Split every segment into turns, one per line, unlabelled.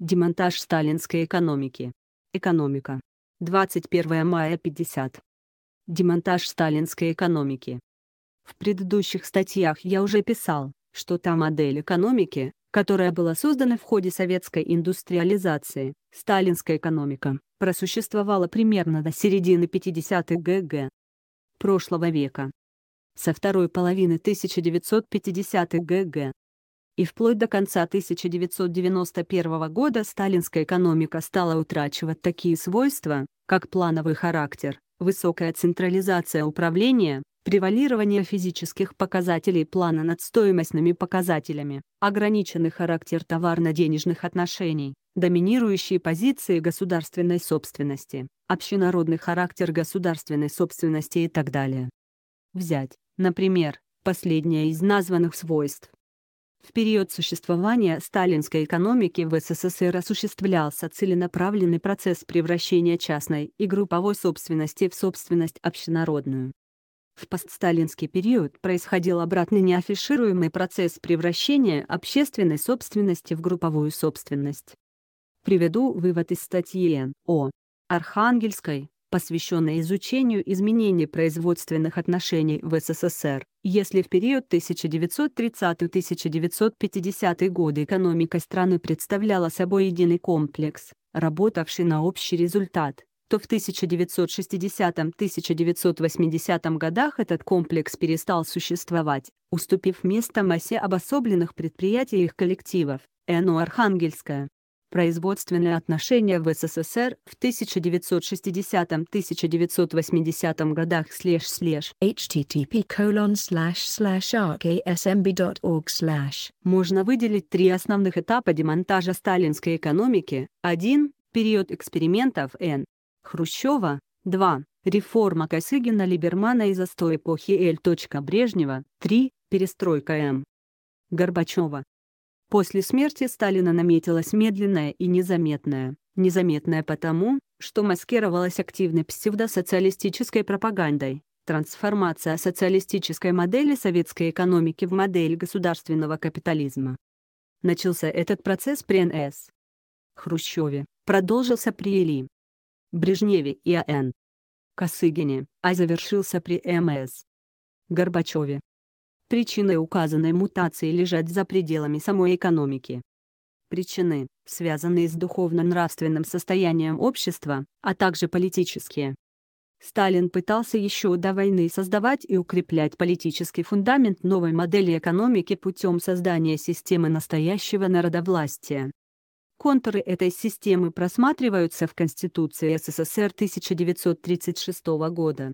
Демонтаж сталинской экономики. Экономика. 21 мая 50. Демонтаж сталинской экономики. В предыдущих статьях я уже писал, что та модель экономики, которая была создана в ходе советской индустриализации, сталинская экономика, просуществовала примерно до середины 50-х ГГ прошлого века. Со второй половины 1950-х ГГ и вплоть до конца 1991 года сталинская экономика стала утрачивать такие свойства, как плановый характер, высокая централизация управления, превалирование физических показателей плана над стоимостными показателями, ограниченный характер товарно-денежных отношений, доминирующие позиции государственной собственности, общенародный характер государственной собственности и так далее. Взять, например, последнее из названных свойств в период существования сталинской экономики в СССР осуществлялся целенаправленный процесс превращения частной и групповой собственности в собственность общенародную. В постсталинский период происходил обратный неафишируемый процесс превращения общественной собственности в групповую собственность. Приведу вывод из статьи Н.О. Архангельской, посвященной изучению изменений производственных отношений в СССР. Если в период 1930-1950 годы экономика страны представляла собой единый комплекс, работавший на общий результат, то в 1960-1980 годах этот комплекс перестал существовать, уступив место массе обособленных предприятий и их коллективов. Эно Архангельская, Производственные отношения в СССР в 1960-1980 годах слэш слэш http colon slash slash arksmb.org slash Можно выделить три основных этапа демонтажа сталинской экономики. 1. Период экспериментов Н. Хрущева. 2. Реформа Косыгина Либермана и застой эпохи Л. Брежнева. 3. Перестройка М. Горбачева. После смерти Сталина наметилась медленная и незаметная. Незаметная потому, что маскировалась активной псевдосоциалистической пропагандой. Трансформация социалистической модели советской экономики в модель государственного капитализма. Начался этот процесс при НС. Хрущеве, продолжился при Ильи, Брежневе и А.Н. Косыгине, а завершился при МС. Горбачеве, Причины указанной мутации лежат за пределами самой экономики. Причины, связанные с духовно-нравственным состоянием общества, а также политические. Сталин пытался еще до войны создавать и укреплять политический фундамент новой модели экономики путем создания системы настоящего народовластия. Контуры этой системы просматриваются в Конституции СССР 1936 года.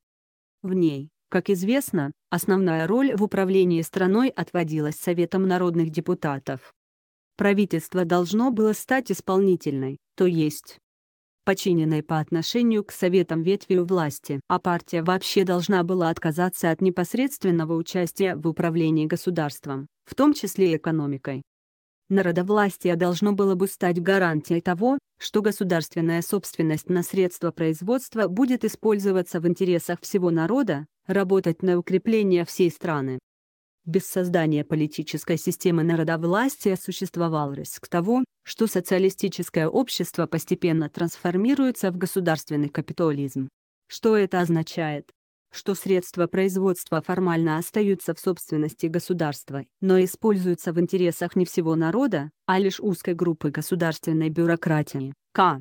В ней, как известно, основная роль в управлении страной отводилась Советом народных депутатов. Правительство должно было стать исполнительной, то есть подчиненной по отношению к советам ветвью власти, а партия вообще должна была отказаться от непосредственного участия в управлении государством, в том числе экономикой. Народовластие должно было бы стать гарантией того, что государственная собственность на средства производства будет использоваться в интересах всего народа, работать на укрепление всей страны. Без создания политической системы народовластия существовал риск того, что социалистическое общество постепенно трансформируется в государственный капитализм. Что это означает? что средства производства формально остаются в собственности государства, но используются в интересах не всего народа, а лишь узкой группы государственной бюрократии. К.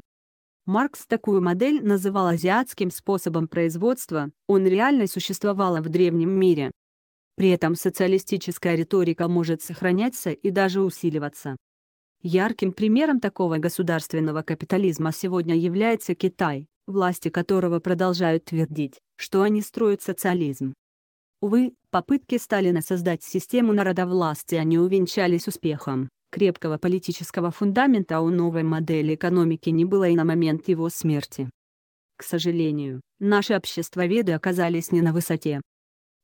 Маркс такую модель называл азиатским способом производства, он реально существовал в древнем мире. При этом социалистическая риторика может сохраняться и даже усиливаться. Ярким примером такого государственного капитализма сегодня является Китай, власти которого продолжают твердить, что они строят социализм. Увы, попытки Сталина создать систему народовластия не увенчались успехом, крепкого политического фундамента у новой модели экономики не было и на момент его смерти. К сожалению, наши обществоведы оказались не на высоте.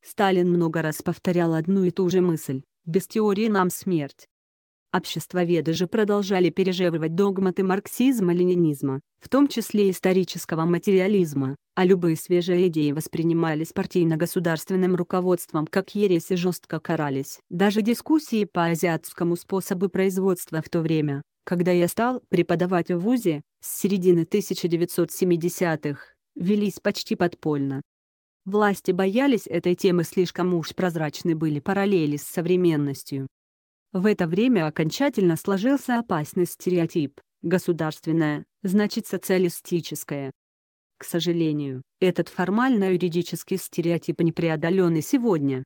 Сталин много раз повторял одну и ту же мысль, без теории нам смерть, Обществоведы же продолжали пережевывать догматы марксизма-ленинизма, в том числе исторического материализма, а любые свежие идеи воспринимались партийно-государственным руководством как ереси и жестко карались. Даже дискуссии по азиатскому способу производства в то время, когда я стал преподавать в ВУЗе, с середины 1970-х, велись почти подпольно. Власти боялись этой темы слишком уж прозрачны были параллели с современностью. В это время окончательно сложился опасный стереотип «государственное», значит социалистическое. К сожалению, этот формально-юридический стереотип не преодолен и сегодня.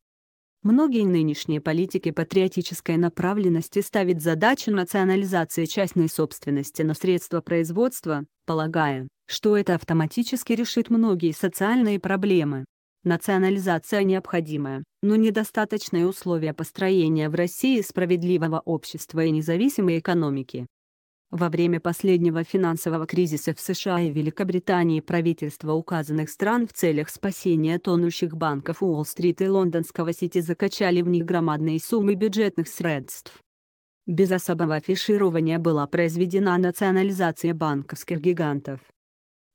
Многие нынешние политики патриотической направленности ставят задачу национализации частной собственности на средства производства, полагая, что это автоматически решит многие социальные проблемы. Национализация необходимая, но недостаточное условие построения в России справедливого общества и независимой экономики. Во время последнего финансового кризиса в США и Великобритании правительства указанных стран в целях спасения тонущих банков Уолл-стрит и лондонского сети закачали в них громадные суммы бюджетных средств. Без особого афиширования была произведена национализация банковских гигантов.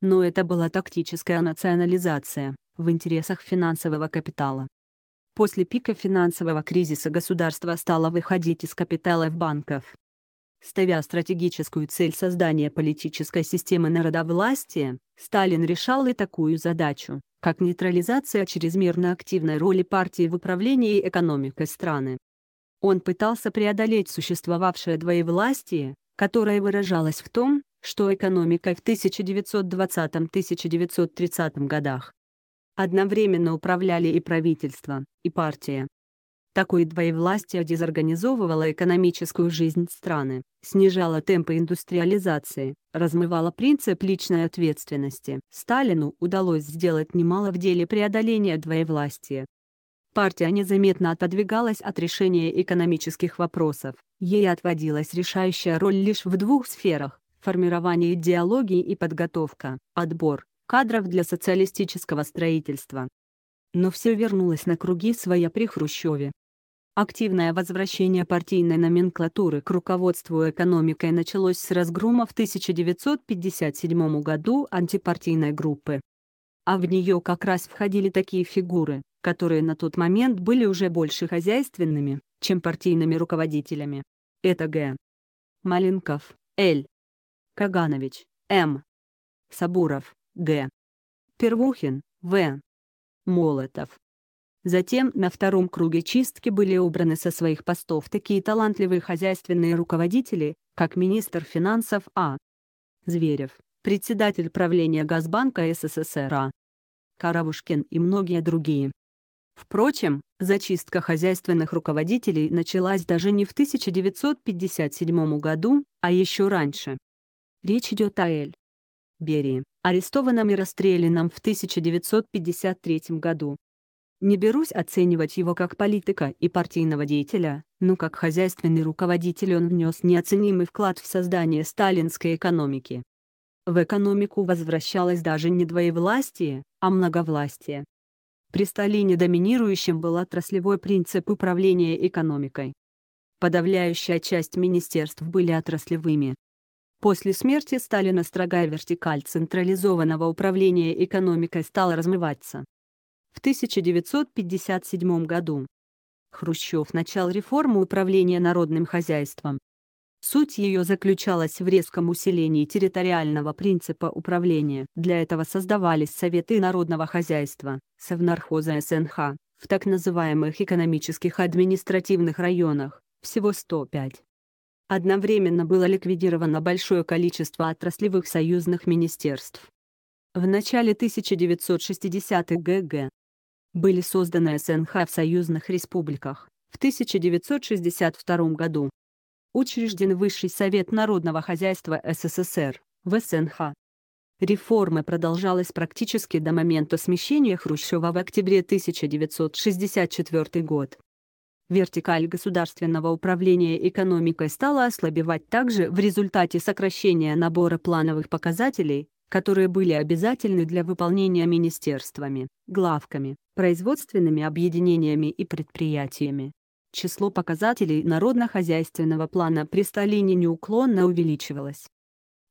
Но это была тактическая национализация, в интересах финансового капитала. После пика финансового кризиса государство стало выходить из капитала в банков. Ставя стратегическую цель создания политической системы народовластия, Сталин решал и такую задачу, как нейтрализация чрезмерно активной роли партии в управлении экономикой страны. Он пытался преодолеть существовавшее двоевластие, которое выражалось в том, что экономикой в 1920-1930 годах Одновременно управляли и правительство, и партия. Такое двоевластие дезорганизовывало экономическую жизнь страны, снижало темпы индустриализации, размывало принцип личной ответственности. Сталину удалось сделать немало в деле преодоления двоевластия. Партия незаметно отодвигалась от решения экономических вопросов, ей отводилась решающая роль лишь в двух сферах – формирование идеологии и подготовка, отбор, кадров для социалистического строительства. Но все вернулось на круги своя при Хрущеве. Активное возвращение партийной номенклатуры к руководству экономикой началось с разгрома в 1957 году антипартийной группы. А в нее как раз входили такие фигуры, которые на тот момент были уже больше хозяйственными, чем партийными руководителями. Это Г. Маленков, Л. Каганович, М. Сабуров, Г. Первухин, В. Молотов. Затем на втором круге чистки были убраны со своих постов такие талантливые хозяйственные руководители, как министр финансов А. Зверев, председатель правления Газбанка СССР А. Каравушкин и многие другие. Впрочем, зачистка хозяйственных руководителей началась даже не в 1957 году, а еще раньше. Речь идет о Л. Берии, арестованном и расстрелянном в 1953 году. Не берусь оценивать его как политика и партийного деятеля, но как хозяйственный руководитель он внес неоценимый вклад в создание сталинской экономики. В экономику возвращалось даже не двоевластие, а многовластие. При Сталине доминирующим был отраслевой принцип управления экономикой. Подавляющая часть министерств были отраслевыми, После смерти Сталина строгая вертикаль централизованного управления экономикой стала размываться. В 1957 году Хрущев начал реформу управления народным хозяйством. Суть ее заключалась в резком усилении территориального принципа управления. Для этого создавались Советы народного хозяйства, Совнархоза СНХ, в так называемых экономических административных районах, всего 105. Одновременно было ликвидировано большое количество отраслевых союзных министерств. В начале 1960-х ГГ были созданы СНХ в союзных республиках. В 1962 году учрежден Высший совет народного хозяйства СССР в СНХ. Реформа продолжалась практически до момента смещения Хрущева в октябре 1964 год. Вертикаль государственного управления экономикой стала ослабевать также в результате сокращения набора плановых показателей, которые были обязательны для выполнения министерствами, главками, производственными объединениями и предприятиями. Число показателей народно-хозяйственного плана при Сталине неуклонно увеличивалось.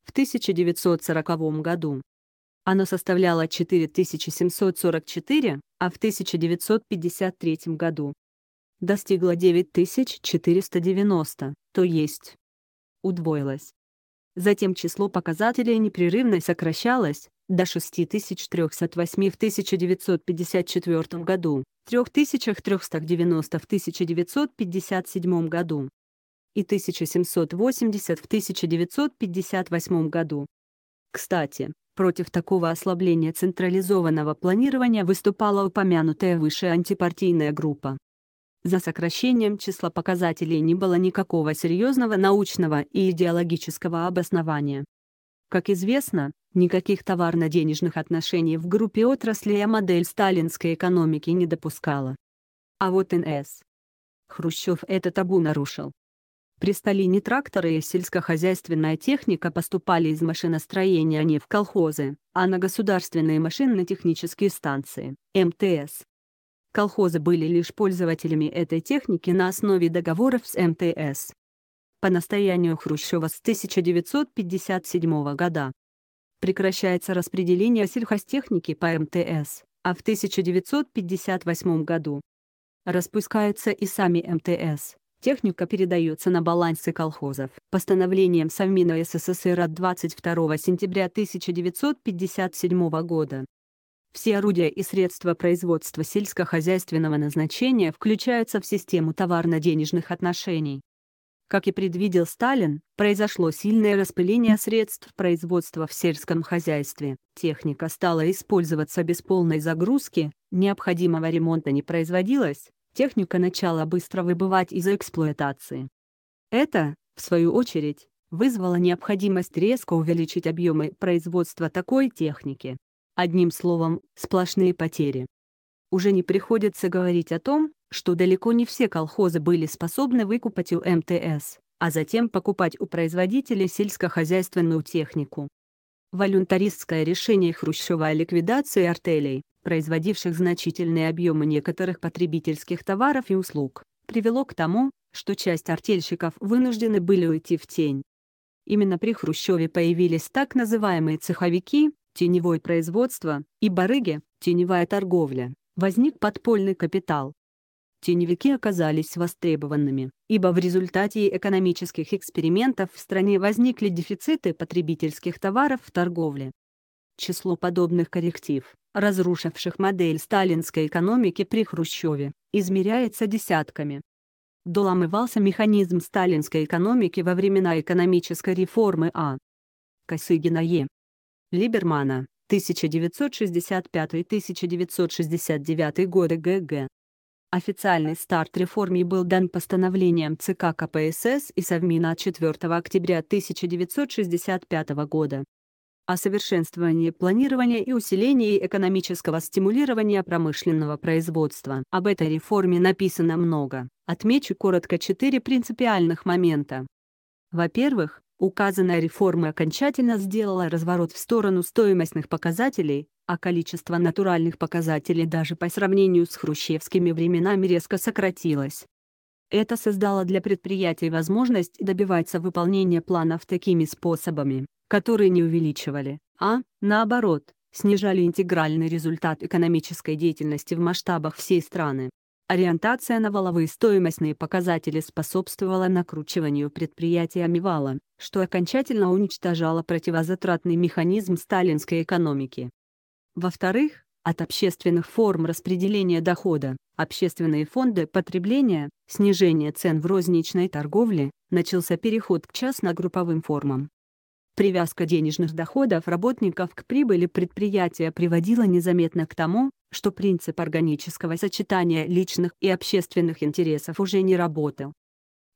В 1940 году оно составляло 4744, а в 1953 году достигла 9490, то есть удвоилась. Затем число показателей непрерывно сокращалось, до 6308 в 1954 году, 3390 в 1957 году и 1780 в 1958 году. Кстати, против такого ослабления централизованного планирования выступала упомянутая выше антипартийная группа. За сокращением числа показателей не было никакого серьезного научного и идеологического обоснования. Как известно, никаких товарно-денежных отношений в группе отраслей а модель сталинской экономики не допускала. А вот НС. Хрущев это табу нарушил. При Сталине тракторы и сельскохозяйственная техника поступали из машиностроения не в колхозы, а на государственные машинно-технические станции, МТС. Колхозы были лишь пользователями этой техники на основе договоров с МТС. По настоянию Хрущева с 1957 года прекращается распределение сельхозтехники по МТС, а в 1958 году распускаются и сами МТС. Техника передается на балансы колхозов. Постановлением Совмина СССР от 22 сентября 1957 года все орудия и средства производства сельскохозяйственного назначения включаются в систему товарно-денежных отношений. Как и предвидел Сталин, произошло сильное распыление средств производства в сельском хозяйстве. Техника стала использоваться без полной загрузки, необходимого ремонта не производилось, техника начала быстро выбывать из эксплуатации. Это, в свою очередь, вызвало необходимость резко увеличить объемы производства такой техники. Одним словом, сплошные потери. Уже не приходится говорить о том, что далеко не все колхозы были способны выкупать у МТС, а затем покупать у производителей сельскохозяйственную технику. Волюнтаристское решение Хрущева о ликвидации артелей, производивших значительные объемы некоторых потребительских товаров и услуг, привело к тому, что часть артельщиков вынуждены были уйти в тень. Именно при Хрущеве появились так называемые цеховики, теневое производство, и барыги, теневая торговля, возник подпольный капитал. Теневики оказались востребованными, ибо в результате экономических экспериментов в стране возникли дефициты потребительских товаров в торговле. Число подобных корректив, разрушивших модель сталинской экономики при Хрущеве, измеряется десятками доломывался механизм сталинской экономики во времена экономической реформы А. Косыгина Е. Либермана, 1965-1969 годы ГГ. Официальный старт реформе был дан постановлением ЦК КПСС и Совмина 4 октября 1965 года о совершенствовании планирования и усилении экономического стимулирования промышленного производства. Об этой реформе написано много. Отмечу коротко четыре принципиальных момента. Во-первых, Указанная реформа окончательно сделала разворот в сторону стоимостных показателей, а количество натуральных показателей даже по сравнению с хрущевскими временами резко сократилось. Это создало для предприятий возможность добиваться выполнения планов такими способами, которые не увеличивали, а, наоборот, снижали интегральный результат экономической деятельности в масштабах всей страны. Ориентация на валовые стоимостные показатели способствовала накручиванию предприятия Мивала, что окончательно уничтожало противозатратный механизм сталинской экономики. Во-вторых, от общественных форм распределения дохода, общественные фонды потребления, снижение цен в розничной торговле, начался переход к частно-групповым формам. Привязка денежных доходов работников к прибыли предприятия приводила незаметно к тому, что принцип органического сочетания личных и общественных интересов уже не работал.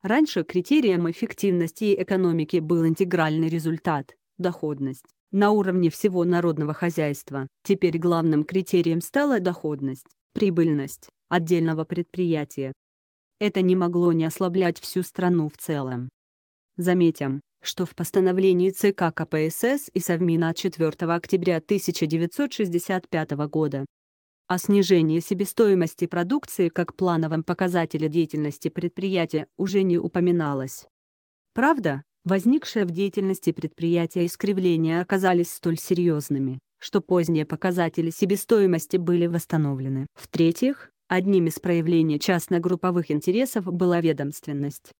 Раньше критерием эффективности экономики был интегральный результат – доходность. На уровне всего народного хозяйства теперь главным критерием стала доходность, прибыльность отдельного предприятия. Это не могло не ослаблять всю страну в целом. Заметим, что в постановлении ЦК КПСС и Совмина от 4 октября 1965 года о снижении себестоимости продукции как плановом показателе деятельности предприятия уже не упоминалось. Правда, возникшие в деятельности предприятия искривления оказались столь серьезными, что поздние показатели себестоимости были восстановлены. В-третьих, одним из проявлений частно-групповых интересов была ведомственность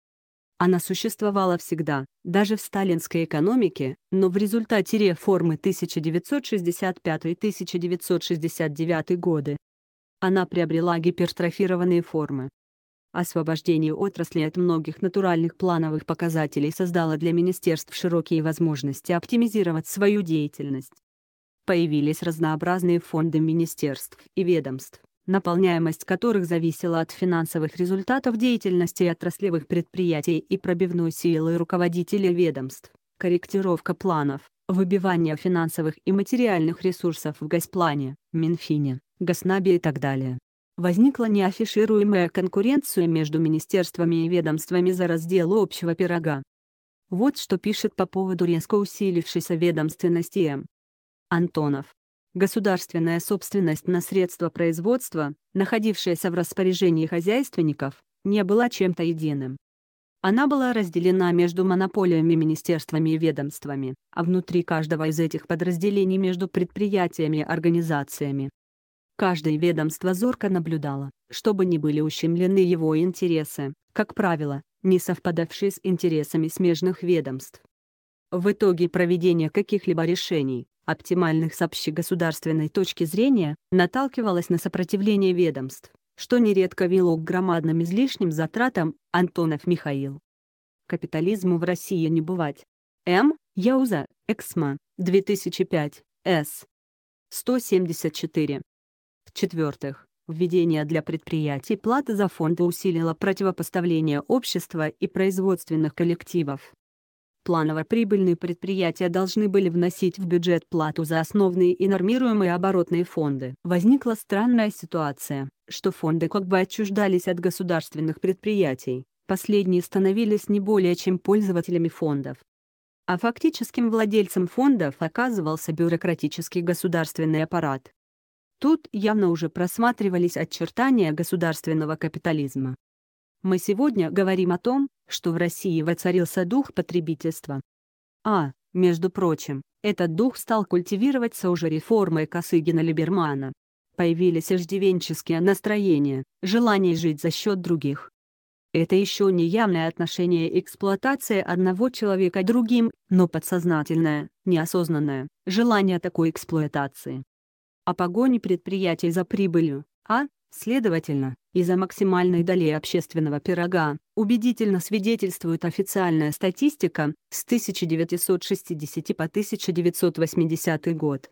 она существовала всегда, даже в сталинской экономике, но в результате реформы 1965-1969 годы она приобрела гипертрофированные формы. Освобождение отрасли от многих натуральных плановых показателей создало для министерств широкие возможности оптимизировать свою деятельность. Появились разнообразные фонды министерств и ведомств, наполняемость которых зависела от финансовых результатов деятельности отраслевых предприятий и пробивной силы руководителей ведомств, корректировка планов, выбивание финансовых и материальных ресурсов в Госплане, Минфине, Госнабе и так далее. Возникла неафишируемая конкуренция между министерствами и ведомствами за раздел общего пирога. Вот что пишет по поводу резко усилившейся ведомственности М. Антонов. Государственная собственность на средства производства, находившаяся в распоряжении хозяйственников, не была чем-то единым. Она была разделена между монополиями, министерствами и ведомствами, а внутри каждого из этих подразделений между предприятиями и организациями. Каждое ведомство зорко наблюдало, чтобы не были ущемлены его интересы, как правило, не совпадавшие с интересами смежных ведомств. В итоге проведения каких-либо решений, оптимальных с общегосударственной точки зрения, наталкивалось на сопротивление ведомств, что нередко вело к громадным излишним затратам, Антонов Михаил. Капитализму в России не бывать. М. Яуза, Эксма, 2005, С. 174. В-четвертых, введение для предприятий платы за фонды усилило противопоставление общества и производственных коллективов. Планово-прибыльные предприятия должны были вносить в бюджет плату за основные и нормируемые оборотные фонды. Возникла странная ситуация, что фонды как бы отчуждались от государственных предприятий, последние становились не более чем пользователями фондов. А фактическим владельцем фондов оказывался бюрократический государственный аппарат. Тут явно уже просматривались очертания государственного капитализма. Мы сегодня говорим о том, что в России воцарился дух потребительства. А, между прочим, этот дух стал культивироваться уже реформой Косыгина-Либермана. Появились иждивенческие настроения, желание жить за счет других. Это еще не явное отношение эксплуатации одного человека другим, но подсознательное, неосознанное, желание такой эксплуатации. О а погоне предприятий за прибылью, а, Следовательно, из-за максимальной доли общественного пирога, убедительно свидетельствует официальная статистика, с 1960 по 1980 год.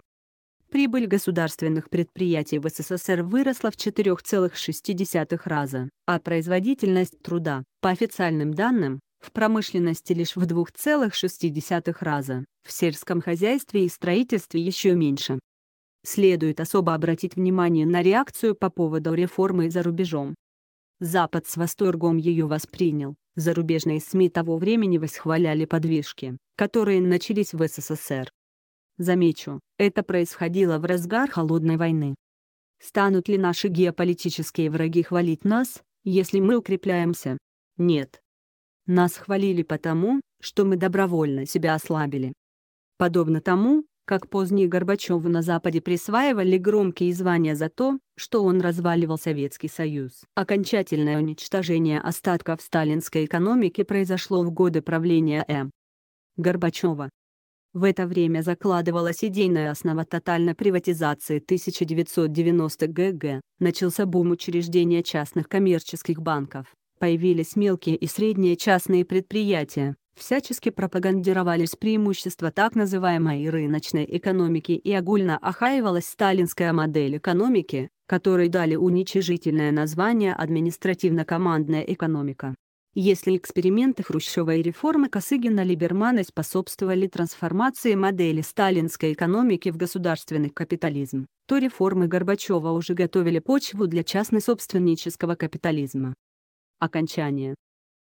Прибыль государственных предприятий в СССР выросла в 4,6 раза, а производительность труда, по официальным данным, в промышленности лишь в 2,6 раза, в сельском хозяйстве и строительстве еще меньше следует особо обратить внимание на реакцию по поводу реформы за рубежом. Запад с восторгом ее воспринял, зарубежные СМИ того времени восхваляли подвижки, которые начались в СССР. Замечу, это происходило в разгар холодной войны. Станут ли наши геополитические враги хвалить нас, если мы укрепляемся? Нет. Нас хвалили потому, что мы добровольно себя ослабили. Подобно тому, как поздние Горбачеву на Западе присваивали громкие звания за то, что он разваливал Советский Союз. Окончательное уничтожение остатков сталинской экономики произошло в годы правления М. Горбачева. В это время закладывалась идейная основа тотальной приватизации 1990 х ГГ, начался бум учреждения частных коммерческих банков, появились мелкие и средние частные предприятия, всячески пропагандировались преимущества так называемой рыночной экономики и огульно охаивалась сталинская модель экономики, которой дали уничижительное название административно-командная экономика. Если эксперименты Хрущева и реформы Косыгина-Либермана способствовали трансформации модели сталинской экономики в государственный капитализм, то реформы Горбачева уже готовили почву для частно-собственнического капитализма. Окончание.